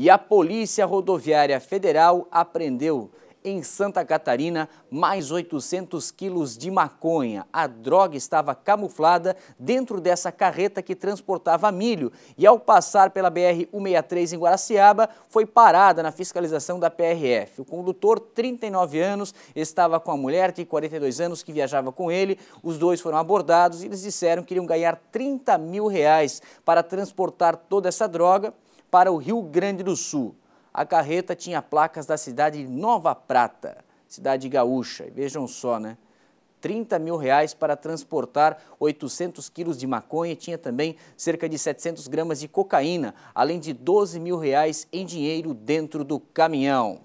E a Polícia Rodoviária Federal apreendeu em Santa Catarina mais 800 quilos de maconha. A droga estava camuflada dentro dessa carreta que transportava milho e ao passar pela BR-163 em Guaraciaba foi parada na fiscalização da PRF. O condutor, 39 anos, estava com a mulher de 42 anos que viajava com ele. Os dois foram abordados e eles disseram que iriam ganhar 30 mil reais para transportar toda essa droga para o Rio Grande do Sul. A carreta tinha placas da cidade Nova Prata, cidade gaúcha. E vejam só, né? 30 mil reais para transportar 800 quilos de maconha e tinha também cerca de 700 gramas de cocaína, além de 12 mil reais em dinheiro dentro do caminhão.